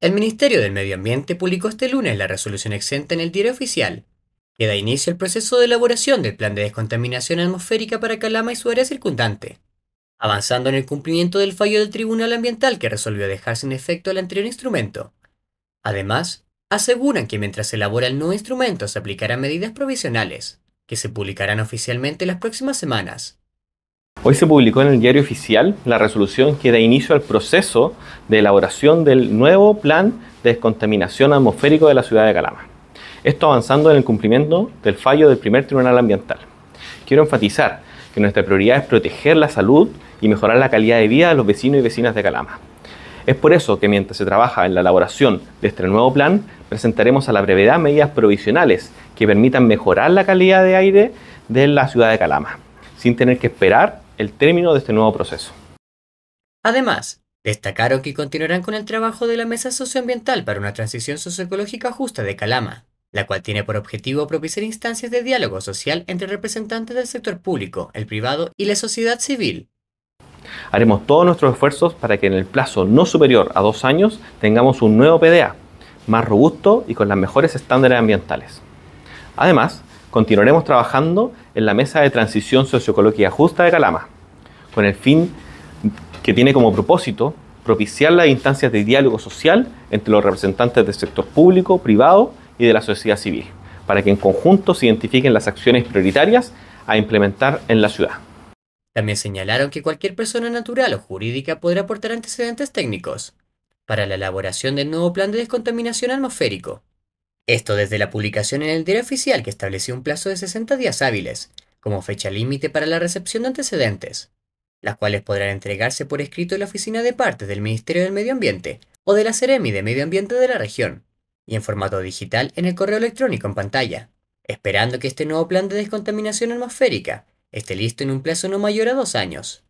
El Ministerio del Medio Ambiente publicó este lunes la resolución exenta en el diario oficial, que da inicio al proceso de elaboración del plan de descontaminación atmosférica para Calama y su área circundante, avanzando en el cumplimiento del fallo del Tribunal Ambiental que resolvió dejar sin efecto el anterior instrumento. Además, aseguran que mientras se elabora el nuevo instrumento se aplicarán medidas provisionales, que se publicarán oficialmente las próximas semanas, Hoy se publicó en el diario oficial la resolución que da inicio al proceso de elaboración del nuevo plan de descontaminación atmosférico de la ciudad de Calama. Esto avanzando en el cumplimiento del fallo del primer tribunal ambiental. Quiero enfatizar que nuestra prioridad es proteger la salud y mejorar la calidad de vida de los vecinos y vecinas de Calama. Es por eso que mientras se trabaja en la elaboración de este nuevo plan, presentaremos a la brevedad medidas provisionales que permitan mejorar la calidad de aire de la ciudad de Calama, sin tener que esperar el término de este nuevo proceso. Además, destacaron que continuarán con el trabajo de la Mesa Socioambiental para una transición socioecológica justa de Calama, la cual tiene por objetivo propiciar instancias de diálogo social entre representantes del sector público, el privado y la sociedad civil. Haremos todos nuestros esfuerzos para que en el plazo no superior a dos años tengamos un nuevo PDA, más robusto y con las mejores estándares ambientales. Además, continuaremos trabajando en la mesa de transición socioecológica justa de Calama, con el fin que tiene como propósito propiciar las instancias de diálogo social entre los representantes del sector público, privado y de la sociedad civil, para que en conjunto se identifiquen las acciones prioritarias a implementar en la ciudad. También señalaron que cualquier persona natural o jurídica podrá aportar antecedentes técnicos para la elaboración del nuevo plan de descontaminación atmosférico, esto desde la publicación en el diario oficial que estableció un plazo de 60 días hábiles, como fecha límite para la recepción de antecedentes, las cuales podrán entregarse por escrito en la oficina de partes del Ministerio del Medio Ambiente o de la Ceremi de Medio Ambiente de la región, y en formato digital en el correo electrónico en pantalla, esperando que este nuevo plan de descontaminación atmosférica esté listo en un plazo no mayor a dos años.